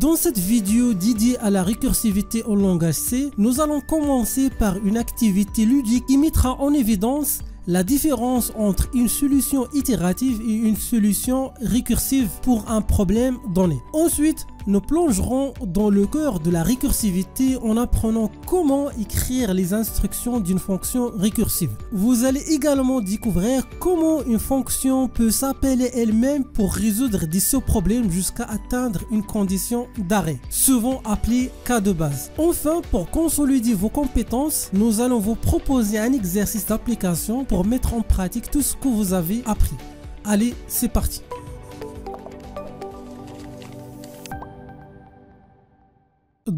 Dans cette vidéo dédiée à la récursivité au langage C, nous allons commencer par une activité ludique qui mettra en évidence la différence entre une solution itérative et une solution récursive pour un problème donné. Ensuite, nous plongerons dans le cœur de la récursivité en apprenant comment écrire les instructions d'une fonction récursive. Vous allez également découvrir comment une fonction peut s'appeler elle-même pour résoudre des sous-problèmes jusqu'à atteindre une condition d'arrêt, souvent appelée cas de base. Enfin, pour consolider vos compétences, nous allons vous proposer un exercice d'application pour mettre en pratique tout ce que vous avez appris. Allez, c'est parti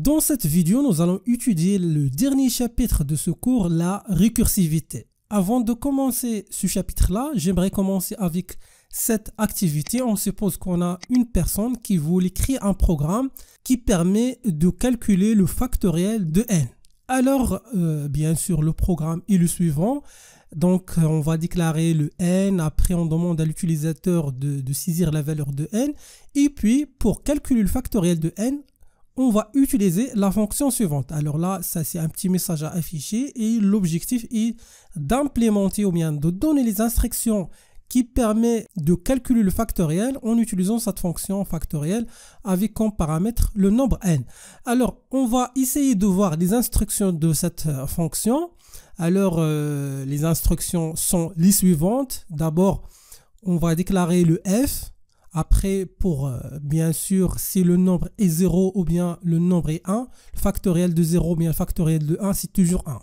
Dans cette vidéo, nous allons étudier le dernier chapitre de ce cours, la récursivité. Avant de commencer ce chapitre-là, j'aimerais commencer avec cette activité. On suppose qu'on a une personne qui voulait créer un programme qui permet de calculer le factoriel de n. Alors, euh, bien sûr, le programme est le suivant. Donc, euh, on va déclarer le n, après on demande à l'utilisateur de, de saisir la valeur de n. Et puis, pour calculer le factoriel de n, on va utiliser la fonction suivante. Alors là, ça c'est un petit message à afficher et l'objectif est d'implémenter ou bien de donner les instructions qui permet de calculer le factoriel en utilisant cette fonction factorielle avec comme paramètre le nombre n. Alors, on va essayer de voir les instructions de cette euh, fonction. Alors, euh, les instructions sont les suivantes. D'abord, on va déclarer le f après, pour euh, bien sûr, si le nombre est 0 ou bien le nombre est 1, le factoriel de 0 ou bien le factoriel de 1, c'est toujours 1.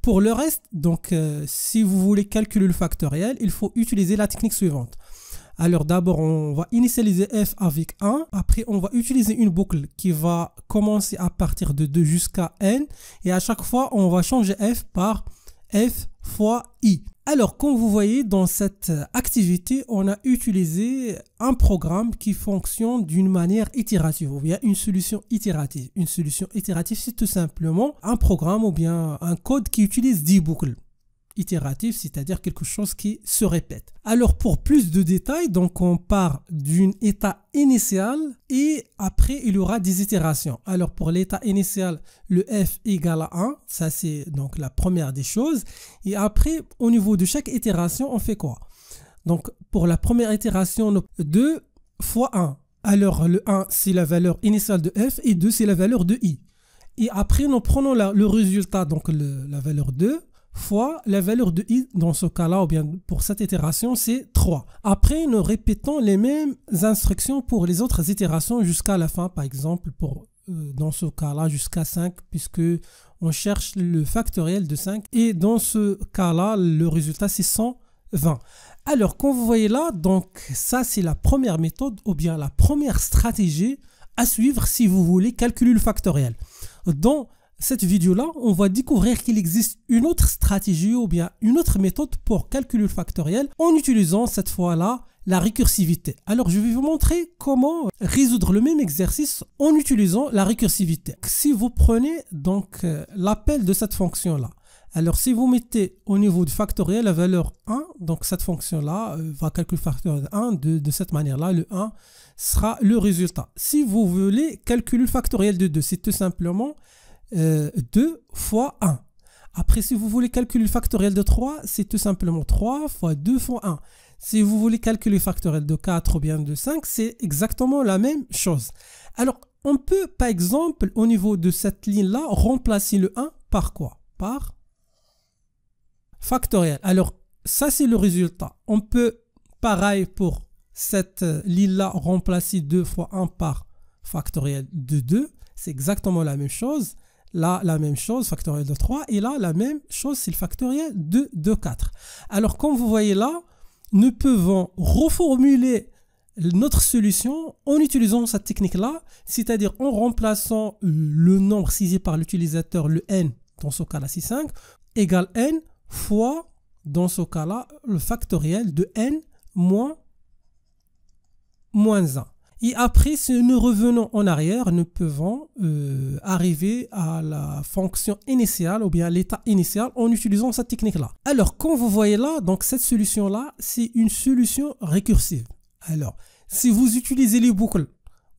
Pour le reste, donc, euh, si vous voulez calculer le factoriel, il faut utiliser la technique suivante. Alors d'abord, on va initialiser f avec 1. Après, on va utiliser une boucle qui va commencer à partir de 2 jusqu'à n. Et à chaque fois, on va changer f par f fois i. Alors, comme vous voyez, dans cette activité, on a utilisé un programme qui fonctionne d'une manière itérative y a une solution itérative. Une solution itérative, c'est tout simplement un programme ou bien un code qui utilise 10 boucles itératif, c'est-à-dire quelque chose qui se répète. Alors pour plus de détails, donc on part d'une état initial et après il y aura des itérations. Alors pour l'état initial, le f égale à 1, ça c'est donc la première des choses. Et après, au niveau de chaque itération, on fait quoi Donc pour la première itération, 2 fois 1. Alors le 1 c'est la valeur initiale de f et 2 c'est la valeur de i. Et après, nous prenons le résultat, donc la valeur 2, fois la valeur de i dans ce cas-là, ou bien pour cette itération, c'est 3. Après, nous répétons les mêmes instructions pour les autres itérations jusqu'à la fin, par exemple, pour euh, dans ce cas-là jusqu'à 5, puisque on cherche le factoriel de 5. Et dans ce cas-là, le résultat, c'est 120. Alors, comme vous voyez là, donc ça, c'est la première méthode, ou bien la première stratégie à suivre si vous voulez calculer le factoriel cette vidéo-là, on va découvrir qu'il existe une autre stratégie ou bien une autre méthode pour calculer le factoriel en utilisant cette fois-là la récursivité. Alors je vais vous montrer comment résoudre le même exercice en utilisant la récursivité. Si vous prenez donc euh, l'appel de cette fonction-là, alors si vous mettez au niveau du factoriel la valeur 1, donc cette fonction-là euh, va calculer le factoriel 1 de, de cette manière-là, le 1 sera le résultat. Si vous voulez calculer le factoriel de 2, c'est tout simplement 2 euh, fois 1. Après, si vous voulez calculer le factoriel de 3, c'est tout simplement 3 fois 2 fois 1. Si vous voulez calculer le factoriel de 4 ou bien de 5, c'est exactement la même chose. Alors, on peut, par exemple, au niveau de cette ligne-là, remplacer le 1 par quoi Par factoriel. Alors, ça, c'est le résultat. On peut, pareil pour cette euh, ligne-là, remplacer 2 fois 1 par factoriel de 2. C'est exactement la même chose. Là, la même chose, factoriel de 3. Et là, la même chose, c'est le factoriel de 2, 4. Alors, comme vous voyez là, nous pouvons reformuler notre solution en utilisant cette technique-là, c'est-à-dire en remplaçant le nombre saisi par l'utilisateur, le n, dans ce cas-là, 65, 5, égale n fois, dans ce cas-là, le factoriel de n moins, moins 1. Et après, si nous revenons en arrière, nous pouvons euh, arriver à la fonction initiale ou bien l'état initial en utilisant cette technique-là. Alors, quand vous voyez là, donc cette solution-là, c'est une solution récursive. Alors, si vous utilisez les boucles,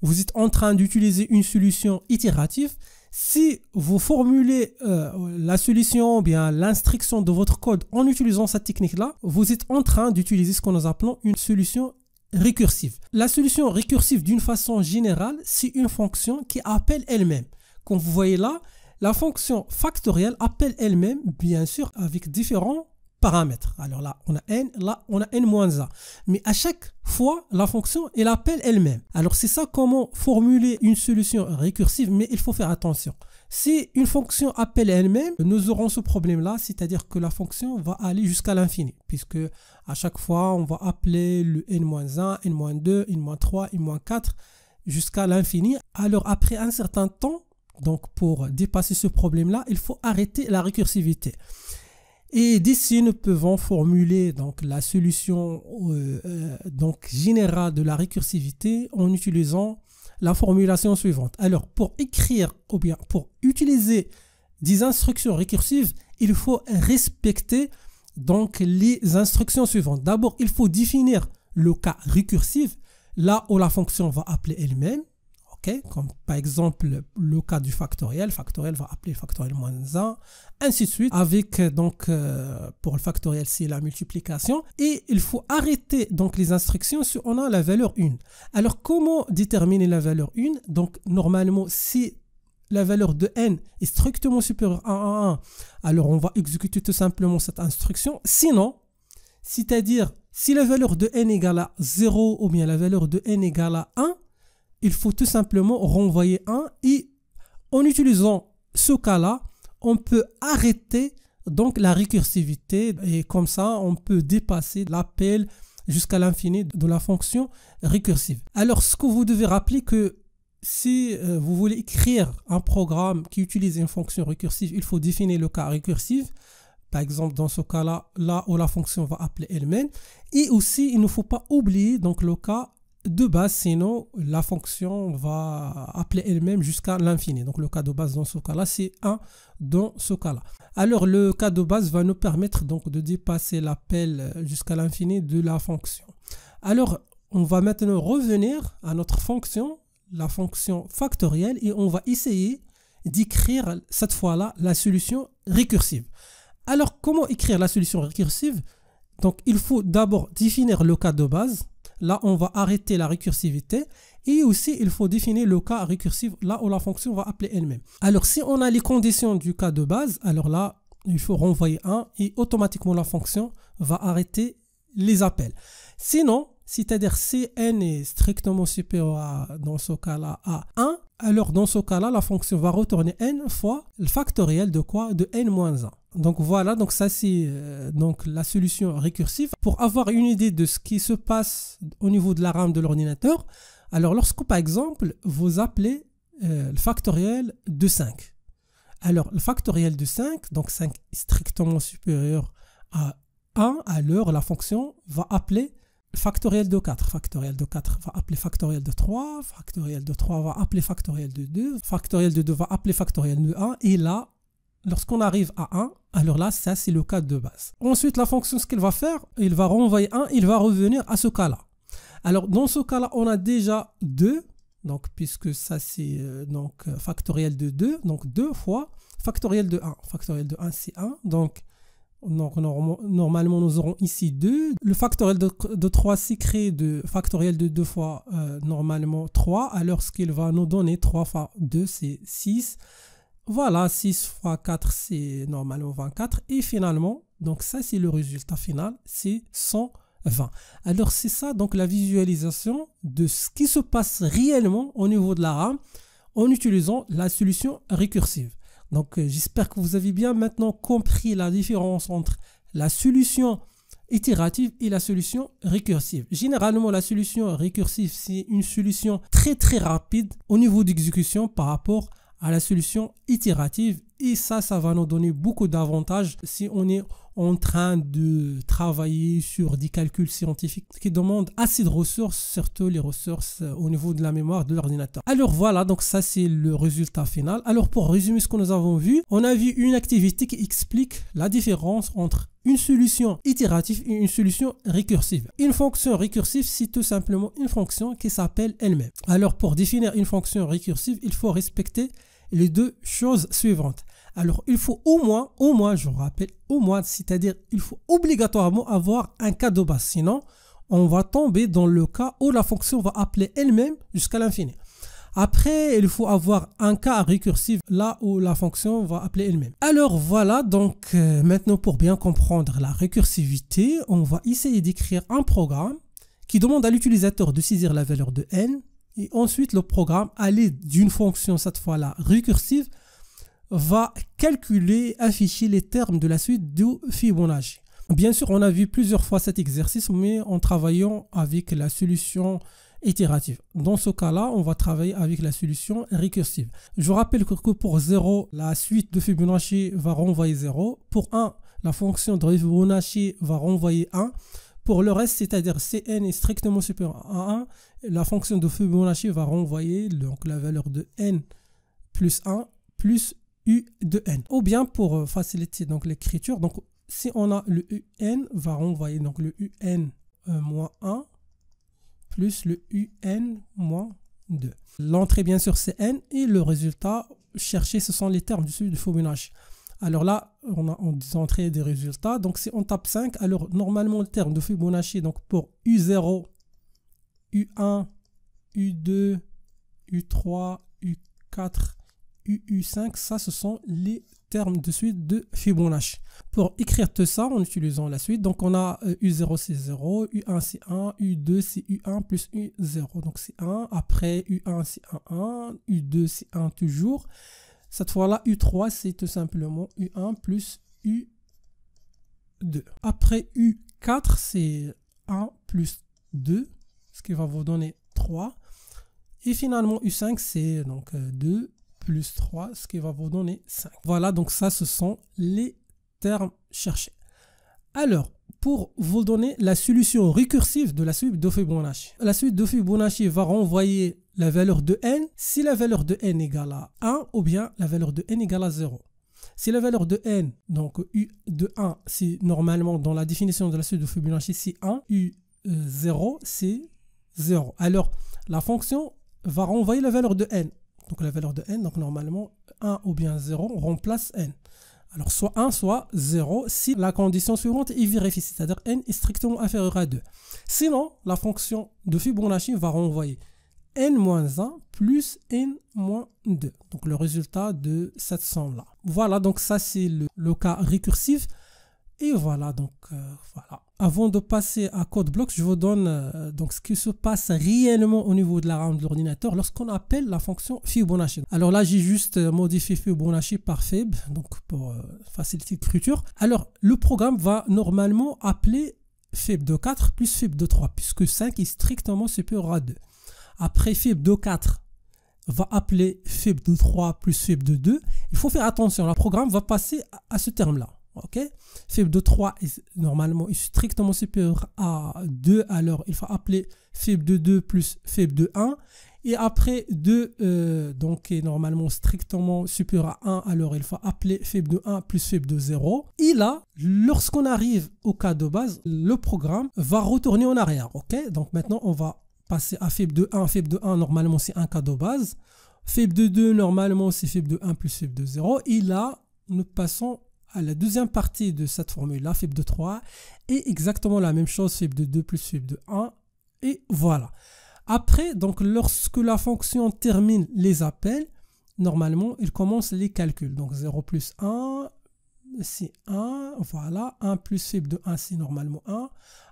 vous êtes en train d'utiliser une solution itérative. Si vous formulez euh, la solution ou bien l'instruction de votre code en utilisant cette technique-là, vous êtes en train d'utiliser ce que nous appelons une solution récursive. La solution récursive d'une façon générale, c'est une fonction qui appelle elle-même. Comme vous voyez là, la fonction factorielle appelle elle-même, bien sûr, avec différents paramètres. Alors là, on a n, là, on a n-a. Mais à chaque fois, la fonction, elle appelle elle-même. Alors c'est ça comment formuler une solution récursive, mais il faut faire attention. Si une fonction appelle elle-même, nous aurons ce problème-là, c'est-à-dire que la fonction va aller jusqu'à l'infini, puisque à chaque fois, on va appeler le n-1, n-2, n-3, n-4 jusqu'à l'infini. Alors après un certain temps, donc pour dépasser ce problème-là, il faut arrêter la récursivité. Et d'ici, nous pouvons formuler donc la solution euh, euh, donc générale de la récursivité en utilisant la formulation suivante. Alors, pour écrire ou bien pour utiliser des instructions récursives, il faut respecter donc les instructions suivantes. D'abord, il faut définir le cas récursif, là où la fonction va appeler elle-même ok Comme par exemple le cas du factoriel, factoriel va appeler factoriel moins 1, ainsi de suite, avec euh, donc euh, pour le factoriel c'est la multiplication, et il faut arrêter donc les instructions si on a la valeur 1. Alors comment déterminer la valeur 1 Donc normalement si la valeur de n est strictement supérieure à 1, 1 alors on va exécuter tout simplement cette instruction. Sinon, c'est-à-dire si la valeur de n égale à 0 ou bien la valeur de n égale à 1, il faut tout simplement renvoyer un et en utilisant ce cas-là, on peut arrêter donc la récursivité et comme ça, on peut dépasser l'appel jusqu'à l'infini de la fonction récursive. Alors, ce que vous devez rappeler que si euh, vous voulez écrire un programme qui utilise une fonction récursive, il faut définir le cas récursif. Par exemple, dans ce cas-là, là où la fonction va appeler elle-même. Et aussi, il ne faut pas oublier donc le cas de base, sinon la fonction va appeler elle-même jusqu'à l'infini. Donc le cas de base dans ce cas-là, c'est 1 dans ce cas-là. Alors le cas de base va nous permettre donc de dépasser l'appel jusqu'à l'infini de la fonction. Alors on va maintenant revenir à notre fonction, la fonction factorielle, et on va essayer d'écrire cette fois-là la solution récursive. Alors comment écrire la solution récursive Donc il faut d'abord définir le cas de base Là, on va arrêter la récursivité. Et aussi, il faut définir le cas récursif là où la fonction va appeler elle-même. Alors, si on a les conditions du cas de base, alors là, il faut renvoyer 1 et automatiquement la fonction va arrêter les appels. Sinon, c'est-à-dire si n est strictement supérieur à, dans ce cas-là à 1, alors dans ce cas-là, la fonction va retourner n fois le factoriel de quoi De n-1. Donc voilà, donc ça c'est euh, donc la solution récursive. Pour avoir une idée de ce qui se passe au niveau de la RAM de l'ordinateur, alors lorsque par exemple vous appelez euh, le factoriel de 5. Alors le factoriel de 5, donc 5 strictement supérieur à 1, alors la fonction va appeler factoriel de 4. Factoriel de 4 va appeler factoriel de 3. Factoriel de 3 va appeler factoriel de 2. Factoriel de 2 va appeler factoriel de 1. Et là, lorsqu'on arrive à 1, alors là, ça, c'est le cas de base. Ensuite, la fonction, ce qu'elle va faire, il va renvoyer 1, il va revenir à ce cas-là. Alors, dans ce cas-là, on a déjà 2. Donc, puisque ça, c'est euh, factoriel de 2. Donc, 2 fois factoriel de 1. Factoriel de 1, c'est 1. Donc, donc normalement nous aurons ici 2. Le factoriel de, de 3 créé de factoriel de 2 fois euh, normalement 3 alors ce qu'il va nous donner 3 fois 2 c'est 6. Voilà 6 fois 4 c'est normalement 24 et finalement donc ça c'est le résultat final c'est 120. Alors c'est ça donc la visualisation de ce qui se passe réellement au niveau de la RAM en utilisant la solution récursive. Donc euh, j'espère que vous avez bien maintenant compris la différence entre la solution itérative et la solution récursive. Généralement, la solution récursive, c'est une solution très très rapide au niveau d'exécution par rapport à à la solution itérative et ça, ça va nous donner beaucoup d'avantages si on est en train de travailler sur des calculs scientifiques qui demandent assez de ressources, surtout les ressources euh, au niveau de la mémoire de l'ordinateur. Alors voilà, donc ça c'est le résultat final. Alors pour résumer ce que nous avons vu, on a vu une activité qui explique la différence entre une solution itérative et une solution récursive. Une fonction récursive, c'est tout simplement une fonction qui s'appelle elle-même. Alors pour définir une fonction récursive, il faut respecter les deux choses suivantes. Alors, il faut au moins, au moins, je vous rappelle, au moins, c'est-à-dire, il faut obligatoirement avoir un cas de base. Sinon, on va tomber dans le cas où la fonction va appeler elle-même jusqu'à l'infini. Après, il faut avoir un cas récursif là où la fonction va appeler elle-même. Alors voilà, donc euh, maintenant pour bien comprendre la récursivité, on va essayer d'écrire un programme qui demande à l'utilisateur de saisir la valeur de n et ensuite, le programme, à d'une fonction, cette fois-là, récursive, va calculer, afficher les termes de la suite de Fibonacci. Bien sûr, on a vu plusieurs fois cet exercice, mais en travaillant avec la solution itérative. Dans ce cas-là, on va travailler avec la solution récursive. Je vous rappelle que pour 0, la suite de Fibonacci va renvoyer 0. Pour 1, la fonction de Fibonacci va renvoyer 1. Pour le reste, c'est-à-dire Cn est strictement supérieur à 1, la fonction de Fibonacci va renvoyer donc, la valeur de n plus 1 plus u de n. Ou bien pour euh, faciliter l'écriture, donc si on a le un va renvoyer donc le euh, un moins 1 plus le un moins 2. L'entrée bien sûr c'est n et le résultat cherché ce sont les termes du Fibonacci. Alors là, on a en est des résultats. Donc si on tape 5, alors normalement le terme de Fibonacci, donc pour U0, U1, U2, U3, U4, U5, ça ce sont les termes de suite de Fibonacci. Pour écrire tout ça en utilisant la suite, donc on a U0 c'est 0, U1 c'est 1, U2 c'est U1 plus U0, donc c'est 1, après U1 c'est 1, 1, U2 c'est 1 toujours, cette fois-là, U3, c'est tout simplement U1 plus U2. Après U4, c'est 1 plus 2, ce qui va vous donner 3. Et finalement, U5, c'est donc 2 euh, plus 3, ce qui va vous donner 5. Voilà, donc ça, ce sont les termes cherchés. Alors, pour vous donner la solution récursive de la suite de Fibonacci. La suite de Fibonacci va renvoyer la valeur de n si la valeur de n égale à 1 ou bien la valeur de n égale à 0. Si la valeur de n, donc u de 1, c'est normalement dans la définition de la suite de Fibonacci, c'est 1, u 0, euh, c'est 0. Alors, la fonction va renvoyer la valeur de n. Donc, la valeur de n, donc normalement 1 ou bien 0 remplace n. Alors soit 1, soit 0 si la condition suivante est vérifiée, c'est-à-dire n est strictement inférieur à 2. Sinon, la fonction de Fibonacci va renvoyer n-1 plus n-2. Donc le résultat de cette somme-là. Voilà, donc ça c'est le, cas récursif. Et voilà, donc euh, voilà. Avant de passer à code block, je vous donne euh, donc ce qui se passe réellement au niveau de la RAM de l'ordinateur lorsqu'on appelle la fonction Fibonacci. Alors là, j'ai juste euh, modifié Fibonacci par Fib, donc pour euh, faciliter faciliter l'écriture. Alors, le programme va normalement appeler Fib de 4 plus Fib de 3, puisque 5 est strictement supérieur à 2. Après Fib de 4 va appeler Fib de 3 plus Fib de 2. Il faut faire attention, le programme va passer à ce terme-là ok Fib de 3 est normalement strictement supérieur à 2, alors il faut appeler Fib de 2 plus Fib de 1. Et après 2, euh, donc est normalement strictement supérieur à 1, alors il faut appeler Fib de 1 plus Fib de 0. Et là, lorsqu'on arrive au cas de base, le programme va retourner en arrière, ok Donc maintenant, on va passer à Fib de 1. Fib de 1, normalement, c'est un cas de base. Fib de 2, normalement, c'est Fib de 1 plus Fib de 0. Et là, nous passons la deuxième partie de cette formule-là, fib de 3, est exactement la même chose, fib de 2 plus fib de 1, et voilà. Après, donc lorsque la fonction termine les appels, normalement, il commence les calculs. Donc 0 plus 1, c'est 1, voilà, 1 plus fib de 1, euh, c'est normalement 1.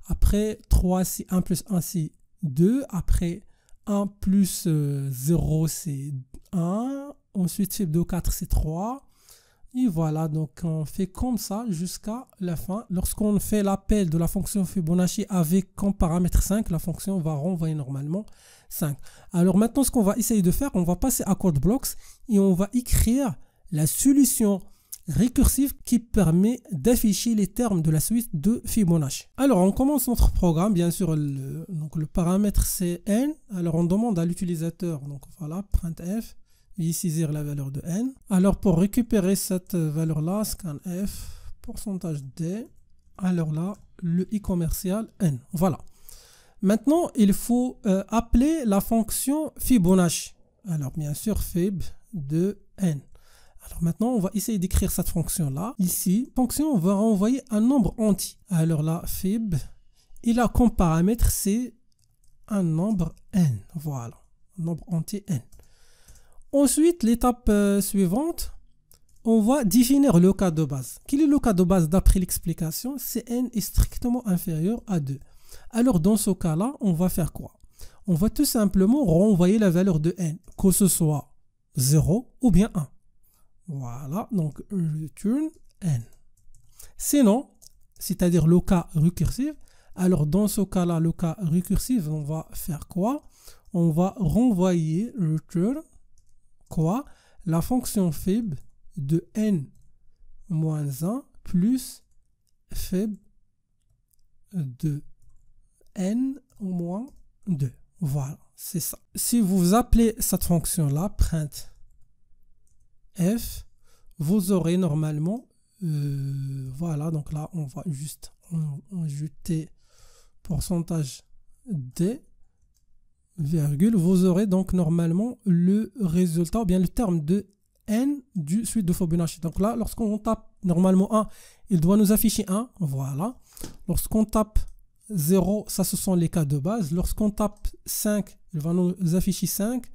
Après 3, c'est 1 plus 1, c'est 2. Après 1 plus 0, c'est 1. Ensuite, fib de 4, c'est 3. Et voilà, donc on fait comme ça jusqu'à la fin. Lorsqu'on fait l'appel de la fonction Fibonacci avec comme paramètre 5, la fonction va renvoyer normalement 5. Alors maintenant, ce qu'on va essayer de faire, on va passer à code blocks et on va écrire la solution récursive qui permet d'afficher les termes de la suite de Fibonacci. Alors, on commence notre programme, bien sûr, le, donc le paramètre c'est n. Alors, on demande à l'utilisateur, donc voilà, printf, ici saisir la valeur de n. Alors pour récupérer cette valeur-là, scan f, pourcentage d, alors là, le i commercial n. Voilà. Maintenant, il faut euh, appeler la fonction Fibonacci. Alors bien sûr, fib de n. Alors maintenant, on va essayer d'écrire cette fonction-là. Ici, fonction va renvoyer un nombre entier. Alors là, fib, il a comme paramètre, c'est un nombre n. Voilà, nombre entier n. Ensuite, l'étape euh, suivante, on va définir le cas de base. Quel est le cas de base d'après l'explication n est strictement inférieur à 2. Alors dans ce cas-là, on va faire quoi On va tout simplement renvoyer la valeur de n, que ce soit 0 ou bien 1. Voilà, donc return n. Sinon, c'est-à-dire le cas récursif, alors dans ce cas-là, le cas récursif, on va faire quoi On va renvoyer return quoi La fonction fib de n moins 1 plus fib de n moins 2. Voilà, c'est ça. Si vous appelez cette fonction-là, print f, vous aurez normalement, euh, voilà, donc là, on va juste ajouter pourcentage d virgule, vous aurez donc normalement le résultat, ou bien le terme de n du suite de Fibonacci. Donc là, lorsqu'on tape normalement 1, il doit nous afficher 1, voilà. Lorsqu'on tape 0, ça ce sont les cas de base. Lorsqu'on tape 5, il va nous afficher 5.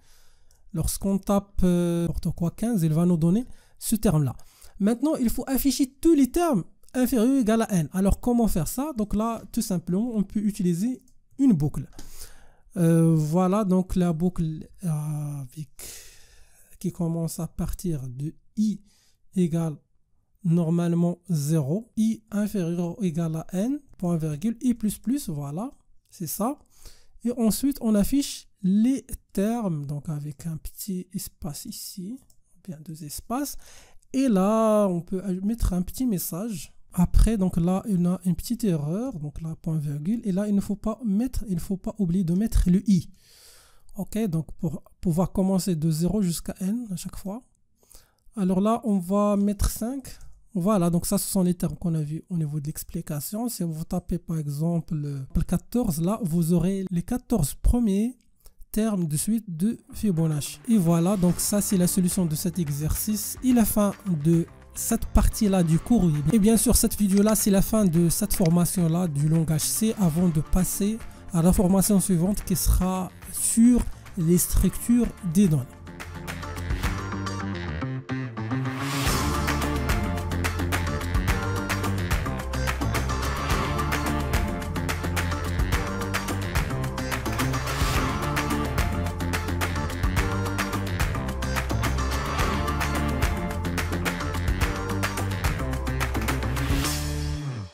Lorsqu'on tape euh, quoi 15, il va nous donner ce terme-là. Maintenant, il faut afficher tous les termes inférieurs égal à n. Alors comment faire ça Donc là, tout simplement, on peut utiliser une boucle. Euh, voilà donc la boucle euh, qui commence à partir de i égale normalement 0, i inférieur ou égal à n, point virgule, i plus plus, voilà, c'est ça. Et ensuite, on affiche les termes, donc avec un petit espace ici, bien deux espaces. Et là, on peut mettre un petit message après, donc là, on a une petite erreur, donc là, point virgule, et là, il ne faut pas mettre, il ne faut pas oublier de mettre le i. Ok, donc pour pouvoir commencer de 0 jusqu'à n à chaque fois. Alors là, on va mettre 5. Voilà, donc ça, ce sont les termes qu'on a vus au niveau de l'explication. Si vous tapez par exemple le 14, là, vous aurez les 14 premiers termes de suite de Fibonacci. Et voilà, donc ça, c'est la solution de cet exercice il la fin de cette partie-là du cours. Et bien sûr, cette vidéo-là, c'est la fin de cette formation-là du langage C avant de passer à la formation suivante qui sera sur les structures des données.